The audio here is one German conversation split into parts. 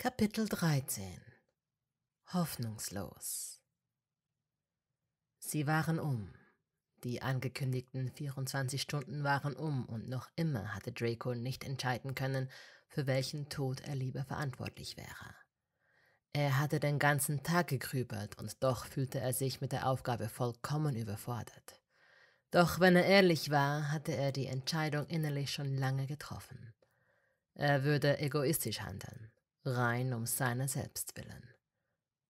Kapitel 13 Hoffnungslos Sie waren um. Die angekündigten 24 Stunden waren um und noch immer hatte Draco nicht entscheiden können, für welchen Tod er lieber verantwortlich wäre. Er hatte den ganzen Tag gegrübelt und doch fühlte er sich mit der Aufgabe vollkommen überfordert. Doch wenn er ehrlich war, hatte er die Entscheidung innerlich schon lange getroffen. Er würde egoistisch handeln rein um seiner selbst willen.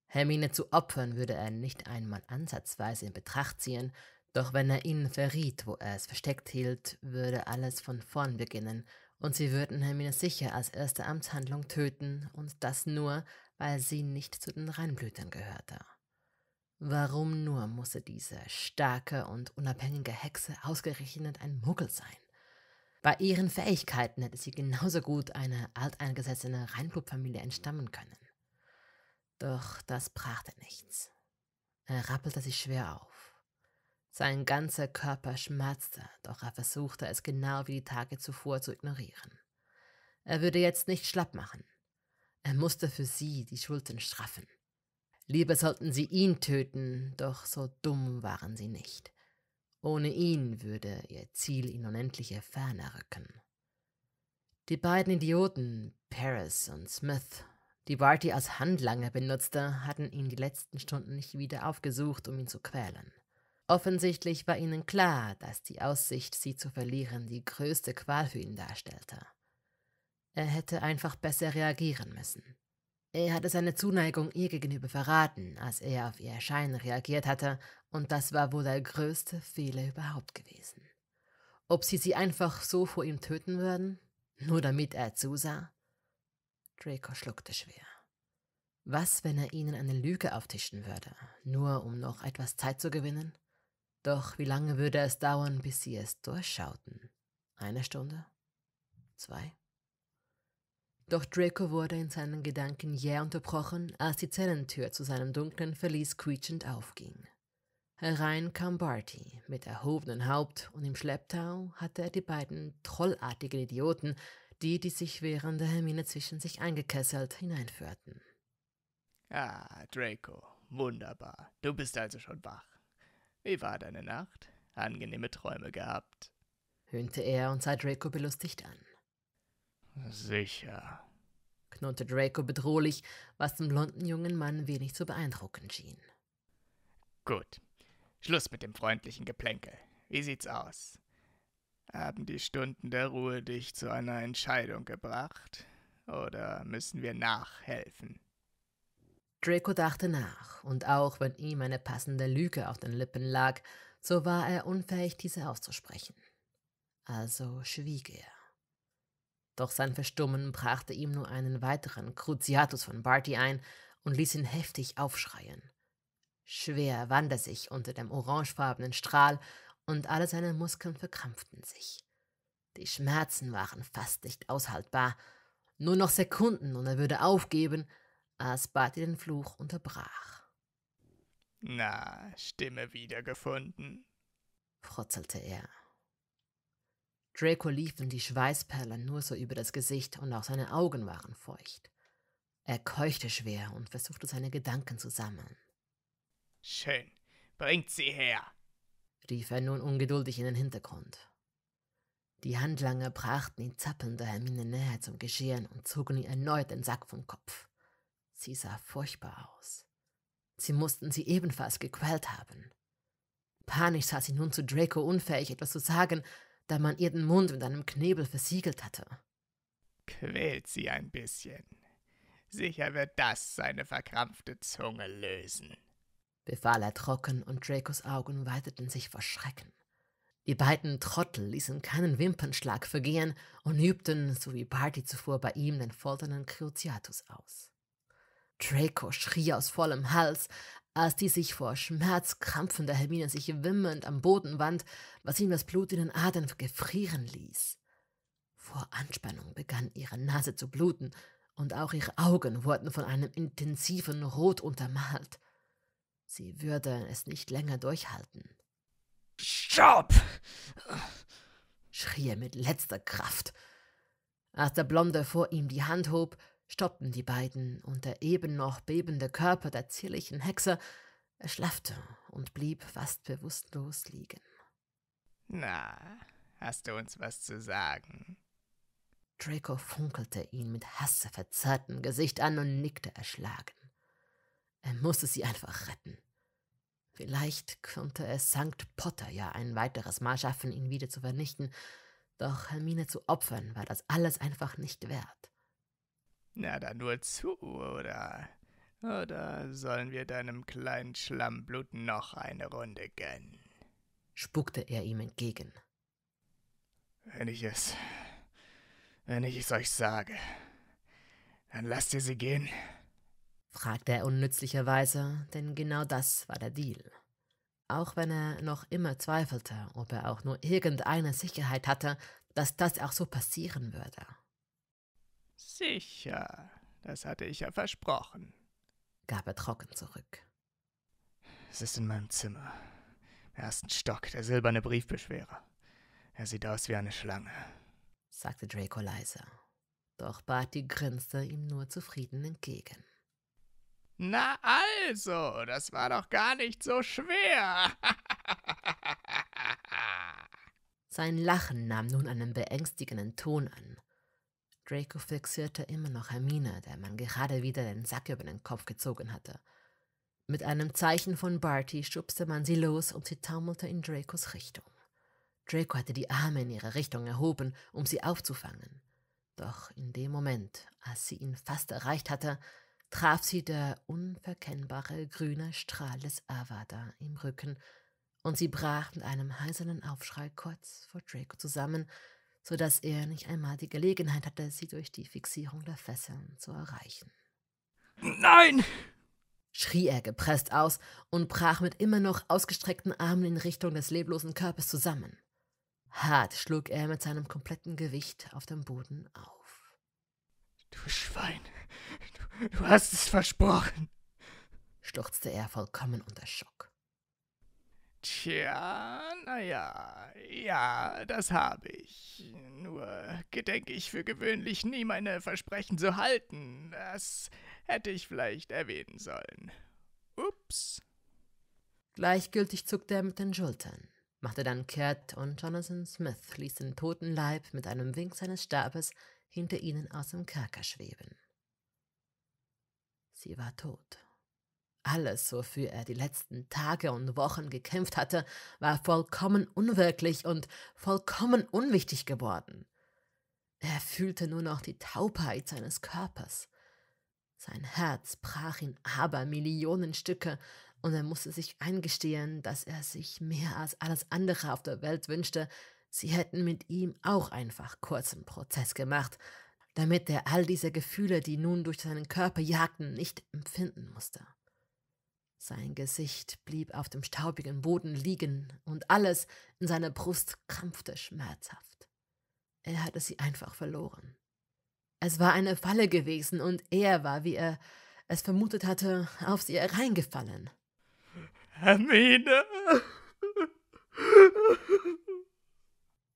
Hermine zu opfern würde er nicht einmal ansatzweise in Betracht ziehen, doch wenn er ihnen verriet, wo er es versteckt hielt, würde alles von vorn beginnen, und sie würden Hermine sicher als erste Amtshandlung töten, und das nur, weil sie nicht zu den Reinblütern gehörte. Warum nur musste diese starke und unabhängige Hexe ausgerechnet ein Muggel sein? Bei ihren Fähigkeiten hätte sie genauso gut einer alteingesessenen Reinblutfamilie entstammen können. Doch das brachte nichts. Er rappelte sich schwer auf. Sein ganzer Körper schmerzte, doch er versuchte es genau wie die Tage zuvor zu ignorieren. Er würde jetzt nicht schlapp machen. Er musste für sie die Schultern straffen. Lieber sollten sie ihn töten, doch so dumm waren sie nicht. Ohne ihn würde ihr Ziel in unendliche Ferne rücken. Die beiden Idioten, Paris und Smith, die Barty als Handlanger benutzte, hatten ihn die letzten Stunden nicht wieder aufgesucht, um ihn zu quälen. Offensichtlich war ihnen klar, dass die Aussicht, sie zu verlieren, die größte Qual für ihn darstellte. Er hätte einfach besser reagieren müssen. Er hatte seine Zuneigung ihr gegenüber verraten, als er auf ihr Erscheinen reagiert hatte, und das war wohl der größte Fehler überhaupt gewesen. Ob sie sie einfach so vor ihm töten würden? Nur damit er zusah? Draco schluckte schwer. Was, wenn er ihnen eine Lüge auftischen würde, nur um noch etwas Zeit zu gewinnen? Doch wie lange würde es dauern, bis sie es durchschauten? Eine Stunde? Zwei? Doch Draco wurde in seinen Gedanken jäh unterbrochen, als die Zellentür zu seinem dunklen Verlies quietschend aufging. Herein kam Barty. Mit erhobenem Haupt und im Schlepptau hatte er die beiden trollartigen Idioten, die, die sich während der Hermine zwischen sich eingekesselt, hineinführten. Ah, Draco, wunderbar. Du bist also schon wach. Wie war deine Nacht? Angenehme Träume gehabt? höhnte er und sah Draco belustigt an. Sicher, knurrte Draco bedrohlich, was dem blonden jungen Mann wenig zu beeindrucken schien. Gut, Schluss mit dem freundlichen Geplänkel. Wie sieht's aus? Haben die Stunden der Ruhe dich zu einer Entscheidung gebracht? Oder müssen wir nachhelfen? Draco dachte nach, und auch wenn ihm eine passende Lüge auf den Lippen lag, so war er unfähig, diese auszusprechen. Also schwieg er. Doch sein Verstummen brachte ihm nur einen weiteren Cruciatus von Barty ein und ließ ihn heftig aufschreien. Schwer wand er sich unter dem orangefarbenen Strahl und alle seine Muskeln verkrampften sich. Die Schmerzen waren fast nicht aushaltbar. Nur noch Sekunden und er würde aufgeben, als Barty den Fluch unterbrach. Na, Stimme wiedergefunden, frotzelte er. Draco liefen die Schweißperlen nur so über das Gesicht und auch seine Augen waren feucht. Er keuchte schwer und versuchte seine Gedanken zu sammeln. Schön, bringt sie her, rief er nun ungeduldig in den Hintergrund. Die Handlanger brachten ihn zappelnder Hermine näher zum Geschirren und zogen ihr erneut den Sack vom Kopf. Sie sah furchtbar aus. Sie mussten sie ebenfalls gequält haben. Panisch sah sie nun zu Draco unfähig, etwas zu sagen, da man ihr den Mund mit einem Knebel versiegelt hatte. Quält sie ein bisschen. Sicher wird das seine verkrampfte Zunge lösen, befahl er trocken, und Dracos Augen weiteten sich vor Schrecken. Die beiden Trottel ließen keinen Wimpernschlag vergehen und übten, so wie Party zuvor bei ihm, den folternden Cruciatus aus. Draco schrie aus vollem Hals, als die sich vor Schmerz krampfende Hermine sich wimmernd am Boden wand, was ihm das Blut in den Adern gefrieren ließ. Vor Anspannung begann ihre Nase zu bluten, und auch ihre Augen wurden von einem intensiven Rot untermalt. Sie würde es nicht länger durchhalten. Stopp! schrie er mit letzter Kraft. Als der Blonde vor ihm die Hand hob, stoppten die beiden, und der eben noch bebende Körper der zierlichen Hexe erschlaffte und blieb fast bewusstlos liegen. Na, hast du uns was zu sagen? Draco funkelte ihn mit hasseverzerrtem Gesicht an und nickte erschlagen. Er musste sie einfach retten. Vielleicht konnte es St. Potter ja ein weiteres Mal schaffen, ihn wieder zu vernichten, doch Hermine zu opfern war das alles einfach nicht wert. Na dann nur zu, oder? Oder sollen wir deinem kleinen Schlammblut noch eine Runde gönnen? spuckte er ihm entgegen. Wenn ich es. wenn ich es euch sage, dann lasst ihr sie gehen? fragte er unnützlicherweise, denn genau das war der Deal. Auch wenn er noch immer zweifelte, ob er auch nur irgendeine Sicherheit hatte, dass das auch so passieren würde. Sicher, das hatte ich ja versprochen, gab er trocken zurück. Es ist in meinem Zimmer. Im ersten Stock, der silberne Briefbeschwerer. Er sieht aus wie eine Schlange, sagte Draco leiser. Doch Barty grinste ihm nur zufrieden entgegen. Na also, das war doch gar nicht so schwer. Sein Lachen nahm nun einen beängstigenden Ton an, Draco fixierte immer noch Hermine, der man gerade wieder den Sack über den Kopf gezogen hatte. Mit einem Zeichen von Barty schubste man sie los und sie taumelte in Dracos Richtung. Draco hatte die Arme in ihre Richtung erhoben, um sie aufzufangen. Doch in dem Moment, als sie ihn fast erreicht hatte, traf sie der unverkennbare grüne Strahl des Avada im Rücken, und sie brach mit einem heisernen Aufschrei kurz vor Draco zusammen, sodass er nicht einmal die Gelegenheit hatte, sie durch die Fixierung der Fesseln zu erreichen. Nein! schrie er gepresst aus und brach mit immer noch ausgestreckten Armen in Richtung des leblosen Körpers zusammen. Hart schlug er mit seinem kompletten Gewicht auf dem Boden auf. Du Schwein, du, du hast es versprochen, stürzte er vollkommen unter Schock. Tja, naja, ja, das habe ich. Nur gedenke ich für gewöhnlich nie meine Versprechen zu halten. Das hätte ich vielleicht erwähnen sollen. Ups. Gleichgültig zuckte er mit den Schultern, machte dann kehrt und Jonathan Smith ließ den toten Leib mit einem Wink seines Stabes hinter ihnen aus dem Kerker schweben. Sie war tot. Alles, wofür er die letzten Tage und Wochen gekämpft hatte, war vollkommen unwirklich und vollkommen unwichtig geworden. Er fühlte nur noch die Taubheit seines Körpers. Sein Herz brach in aber Millionen Stücke, und er musste sich eingestehen, dass er sich mehr als alles andere auf der Welt wünschte, sie hätten mit ihm auch einfach kurzen Prozess gemacht, damit er all diese Gefühle, die nun durch seinen Körper jagten, nicht empfinden musste. Sein Gesicht blieb auf dem staubigen Boden liegen und alles in seiner Brust krampfte schmerzhaft. Er hatte sie einfach verloren. Es war eine Falle gewesen und er war, wie er es vermutet hatte, auf sie hereingefallen. Hermine!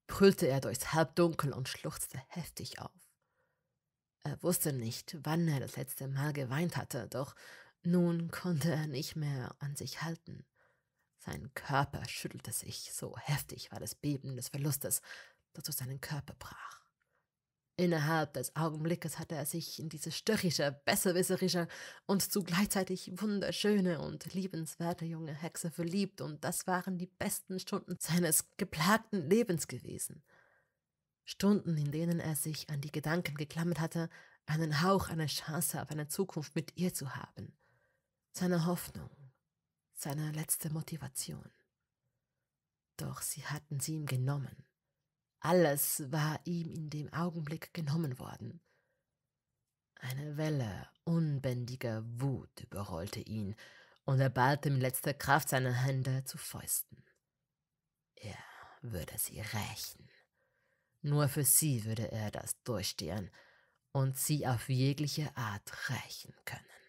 brüllte er durchs Halbdunkel und schluchzte heftig auf. Er wusste nicht, wann er das letzte Mal geweint hatte, doch nun konnte er nicht mehr an sich halten. Sein Körper schüttelte sich, so heftig war das Beben des Verlustes, das durch seinen Körper brach. Innerhalb des Augenblickes hatte er sich in diese störrische, besserwisserische und zugleichzeitig wunderschöne und liebenswerte junge Hexe verliebt, und das waren die besten Stunden seines geplagten Lebens gewesen. Stunden, in denen er sich an die Gedanken geklammert hatte, einen Hauch einer Chance auf eine Zukunft mit ihr zu haben seine Hoffnung, seine letzte Motivation. Doch sie hatten sie ihm genommen. Alles war ihm in dem Augenblick genommen worden. Eine Welle unbändiger Wut überrollte ihn, und er ballte mit letzter Kraft seine Hände zu Fäusten. Er würde sie rächen. Nur für sie würde er das durchstehen und sie auf jegliche Art rächen können.